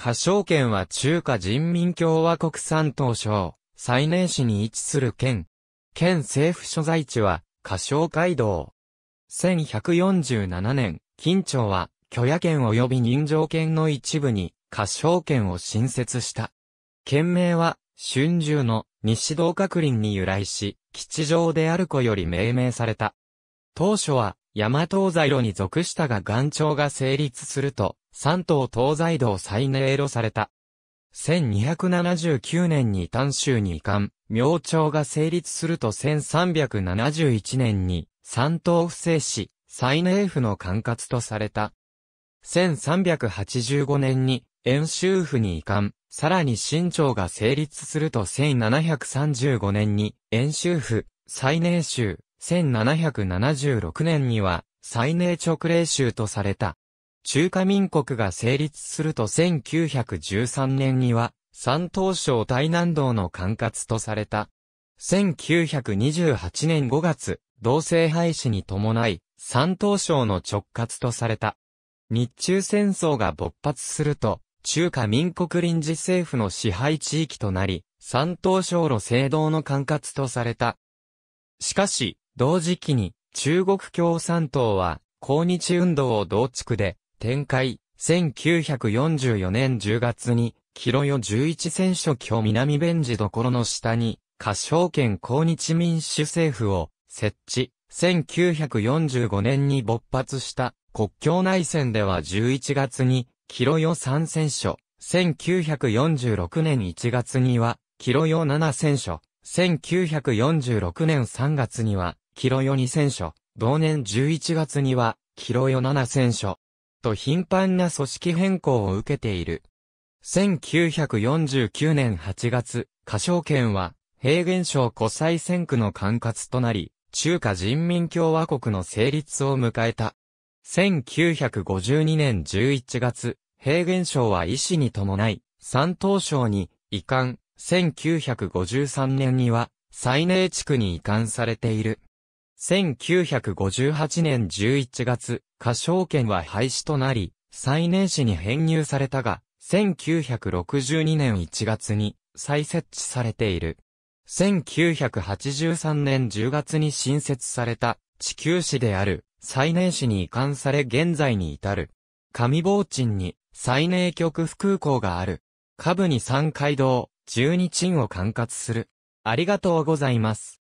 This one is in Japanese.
歌唱県は中華人民共和国山東省、最寧市に位置する県。県政府所在地は、歌唱街道。1147年、金朝は、巨野県及び人情県の一部に、歌唱県を新設した。県名は、春秋の西道閣林に由来し、吉祥である子より命名された。当初は、山東西路に属したが岩頂が成立すると、三島東西道再迷路された。1279年に丹州に移管、明朝が成立すると1371年に、三島不正市、再寧府の管轄とされた。1385年に、遠州府に移管、さらに新朝が成立すると1735年に、遠州府、再寧州、1776年には、再寧直令州とされた。中華民国が成立すると1913年には、山東省台南道の管轄とされた。1928年5月、同性廃止に伴い、山東省の直轄とされた。日中戦争が勃発すると、中華民国臨時政府の支配地域となり、山東省路政道の管轄とされた。しかし、同時期に、中国共産党は、抗日運動を同地区で、展開、1944年10月に、キロヨ11選手日南ベンジ所の下に、歌唱権抗日民主政府を設置。1945年に勃発した国境内戦では11月に、キロヨ3選手。1946年1月には、キロヨ7選手。1946年3月には、キロヨ2選手。同年11月には、キロヨ7選手。と頻繁な組織変更を受けている。1949年8月、歌唱権は、平原省古祭選区の管轄となり、中華人民共和国の成立を迎えた。1952年11月、平原省は医師に伴い、山東省に移管、1953年には、西寧地区に移管されている。1958年11月、歌唱権は廃止となり、最年市に編入されたが、1962年1月に再設置されている。1983年10月に新設された地球史である最年史に移管され現在に至る。上坊鎮に最年局副空港がある。下部に三階堂、十二鎮を管轄する。ありがとうございます。